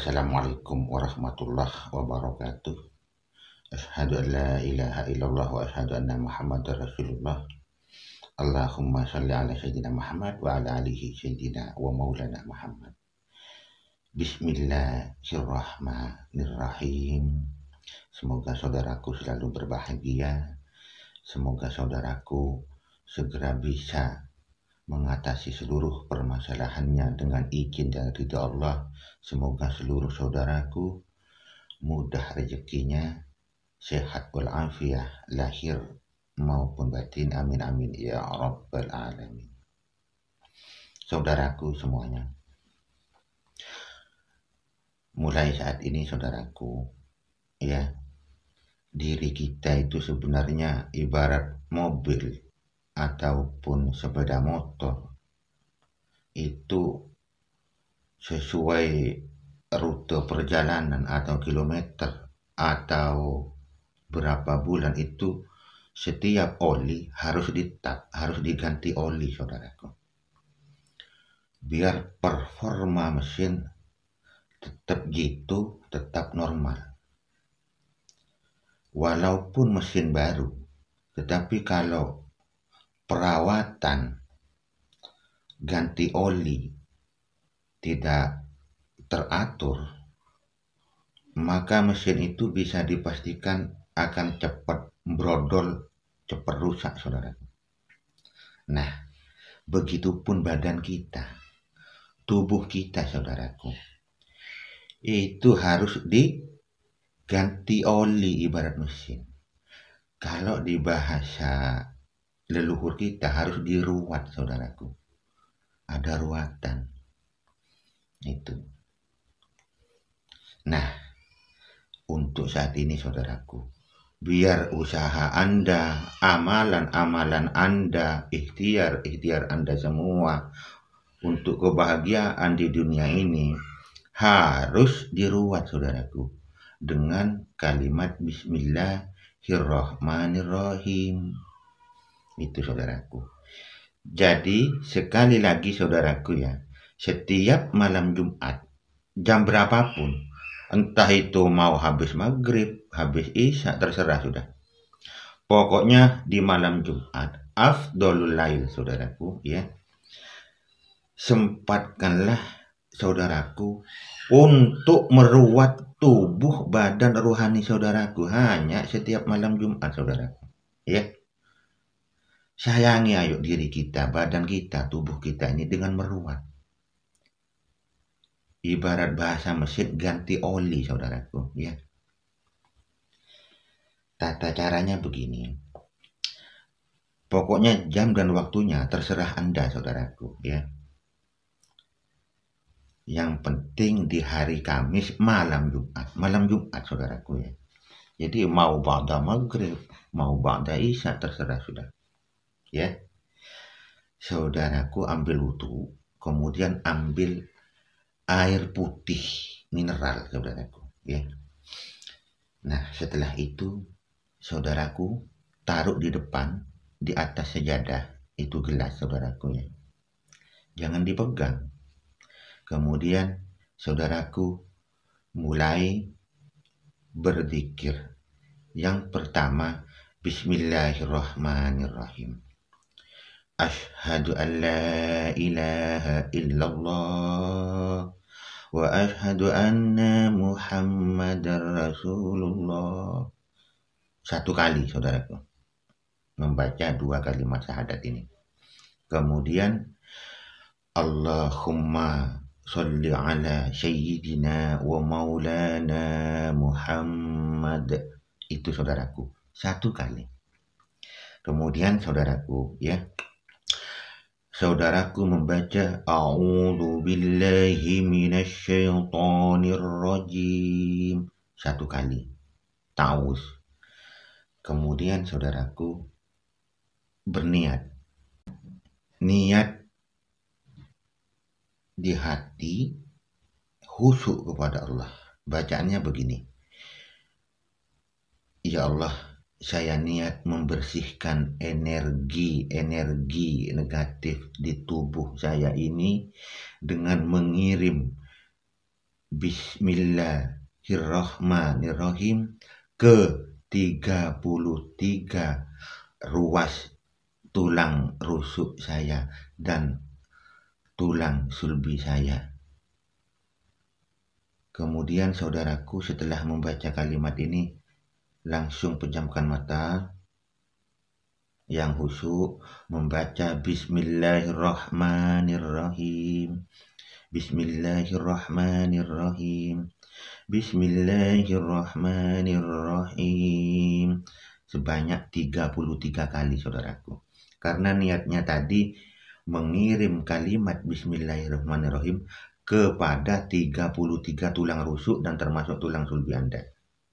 Assalamualaikum warahmatullahi wabarakatuh. Ashhadu an la ilaha illallah wa ashhadu anna Muhammadar Rasulullah. Allahumma salli ala sayyidina Muhammad wa ala alihi sayyidina wa maulana Muhammad. Bismillahirrahmanirrahim. Semoga saudaraku selalu berbahagia. Semoga saudaraku segera bisa mengatasi seluruh permasalahannya dengan izin dan ridha Allah. Semoga seluruh saudaraku mudah rezekinya, sehat walafiah, lahir maupun batin. Amin amin ya rabbal alamin. Saudaraku semuanya. Mulai saat ini saudaraku, ya, diri kita itu sebenarnya ibarat mobil ataupun sepeda motor itu sesuai rute perjalanan atau kilometer atau berapa bulan itu setiap oli harus ditak harus diganti oli saudaraku. Biar performa mesin tetap gitu, tetap normal. Walaupun mesin baru, tetapi kalau perawatan, ganti oli tidak teratur, maka mesin itu bisa dipastikan akan cepat brodol, cepat rusak, saudara. Nah, begitupun badan kita, tubuh kita, saudaraku, itu harus diganti oli ibarat mesin. Kalau di bahasa leluhur kita harus diruat saudaraku ada ruatan itu nah untuk saat ini saudaraku biar usaha anda amalan-amalan anda ikhtiar-ikhtiar anda semua untuk kebahagiaan di dunia ini harus diruat saudaraku dengan kalimat bismillahirrahmanirrahim itu saudaraku. Jadi sekali lagi saudaraku ya, setiap malam Jumat jam berapapun, entah itu mau habis maghrib, habis isya, terserah sudah. Pokoknya di malam Jumat, afdolul lail saudaraku ya. Sempatkanlah saudaraku untuk meruat tubuh badan rohani saudaraku hanya setiap malam Jumat saudaraku ya Sayangi ayo diri kita, badan kita, tubuh kita ini dengan meruat. Ibarat bahasa mesin ganti oli saudaraku ya. Tata caranya begini. Pokoknya jam dan waktunya terserah Anda saudaraku ya. Yang penting di hari Kamis malam Jumat, malam Jumat saudaraku ya. Jadi mau pada maghrib, mau pada isya terserah sudah ya saudaraku ambil wudhu kemudian ambil air putih mineral saudaraku ya nah setelah itu saudaraku taruh di depan di atas sejadah itu gelas saudaraku ya jangan dipegang kemudian saudaraku mulai berzikir yang pertama Bismillahirrahmanirrahim أشهد أن لا إله إلا الله وأشهد أن محمد Rasulullah satu kali saudaraku membaca dua kalimat syahadat ini kemudian Allahumma salli ala sayyidina wa maulana Muhammad itu saudaraku satu kali kemudian saudaraku ya saudaraku membaca A'udhu billahi minasyaitonir rajim satu kali taus kemudian saudaraku berniat niat di hati khusyuk kepada Allah bacaannya begini ya Allah saya niat membersihkan energi-energi negatif di tubuh saya ini dengan mengirim Bismillahirrahmanirrahim ke 33 ruas tulang rusuk saya dan tulang sulbi saya. Kemudian saudaraku setelah membaca kalimat ini, langsung pejamkan mata yang khusyuk membaca bismillahirrahmanirrahim bismillahirrahmanirrahim bismillahirrahmanirrahim sebanyak 33 kali saudaraku karena niatnya tadi mengirim kalimat bismillahirrahmanirrahim kepada 33 tulang rusuk dan termasuk tulang sulbi Anda.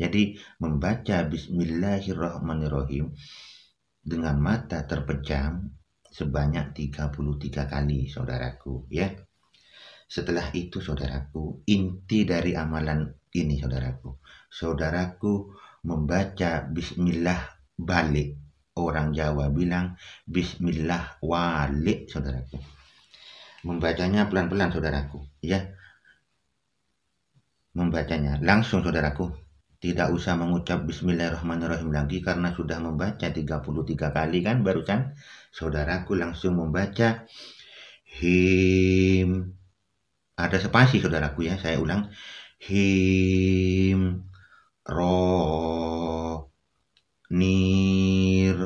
Jadi membaca bismillahirrahmanirrahim dengan mata terpejam sebanyak 33 kali saudaraku ya. Setelah itu saudaraku, inti dari amalan ini saudaraku. Saudaraku membaca bismillah balik. Orang Jawa bilang bismillah walik saudaraku. Membacanya pelan-pelan saudaraku ya membacanya langsung saudaraku tidak usah mengucap bismillahirrahmanirrahim lagi karena sudah membaca 33 kali kan barusan saudaraku langsung membaca him ada spasi saudaraku ya saya ulang him ro nir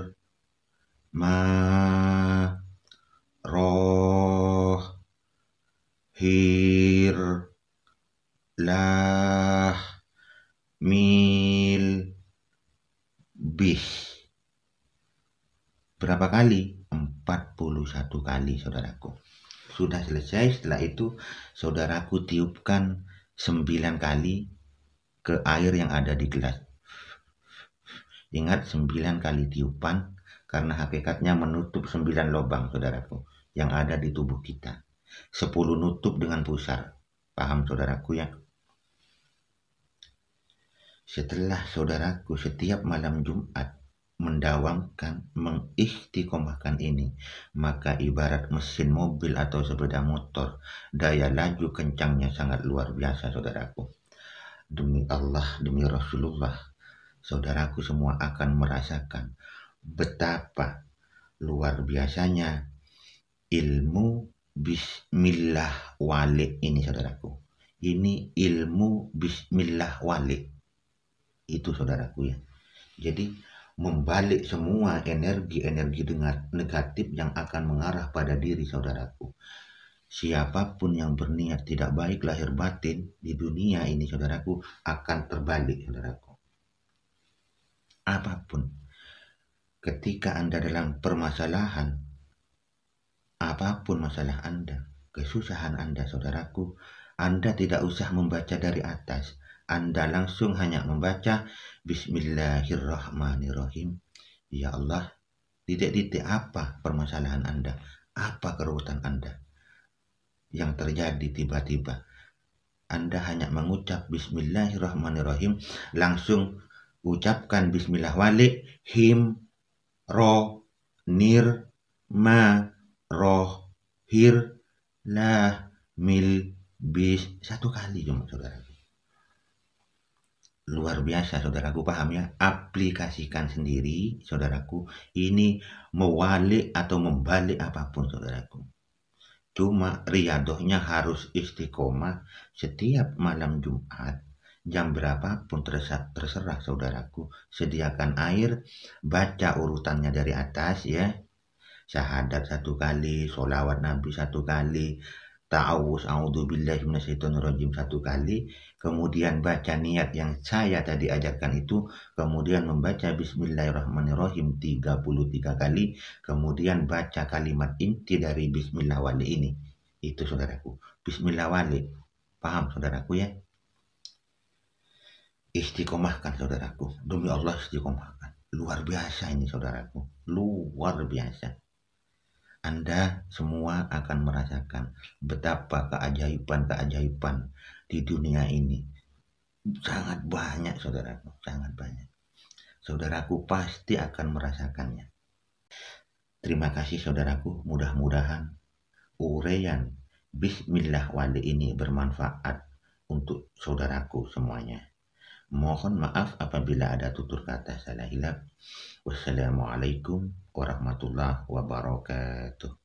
ma roh him satu kali saudaraku sudah selesai setelah itu saudaraku tiupkan sembilan kali ke air yang ada di gelas ingat sembilan kali tiupan karena hakikatnya menutup sembilan lubang saudaraku yang ada di tubuh kita sepuluh nutup dengan pusar paham saudaraku ya setelah saudaraku setiap malam Jumat mendawangkan, mengistiqomahkan ini, maka ibarat mesin mobil atau sepeda motor, daya laju kencangnya sangat luar biasa, saudaraku. Demi Allah, demi Rasulullah, saudaraku semua akan merasakan betapa luar biasanya ilmu bismillah walik ini saudaraku. Ini ilmu bismillah walik Itu saudaraku ya. Jadi membalik semua energi-energi dengan negatif yang akan mengarah pada diri saudaraku. Siapapun yang berniat tidak baik lahir batin di dunia ini saudaraku akan terbalik saudaraku. Apapun. Ketika Anda dalam permasalahan, apapun masalah Anda, kesusahan Anda saudaraku, Anda tidak usah membaca dari atas, anda langsung hanya membaca Bismillahirrahmanirrahim. Ya Allah, titik-titik apa permasalahan Anda? Apa kerutan Anda yang terjadi tiba-tiba? Anda hanya mengucap Bismillahirrahmanirrahim, langsung ucapkan Bismillah walik him ro nir ma roh hir lah mil bis satu kali cuma saudara luar biasa saudaraku paham ya aplikasikan sendiri saudaraku ini mewali atau membalik apapun saudaraku cuma riadohnya harus istiqomah setiap malam Jumat jam berapapun terserah, terserah saudaraku sediakan air baca urutannya dari atas ya syahadat satu kali solawat nabi satu kali ta'awuz a'udzubillahi minasyaitonirrajim satu kali kemudian baca niat yang saya tadi ajarkan itu kemudian membaca bismillahirrahmanirrahim 33 kali kemudian baca kalimat inti dari bismillah wali ini itu saudaraku bismillah wali paham saudaraku ya istiqomahkan saudaraku demi Allah istiqomahkan luar biasa ini saudaraku luar biasa anda semua akan merasakan betapa keajaiban-keajaiban di dunia ini. Sangat banyak, saudaraku, sangat banyak. Saudaraku pasti akan merasakannya. Terima kasih, saudaraku. Mudah-mudahan urean Bismillah wali ini bermanfaat untuk saudaraku semuanya. Mohon maaf apabila ada tutur kata salah hilaf. Wassalamualaikum warahmatullahi wabarakatuh.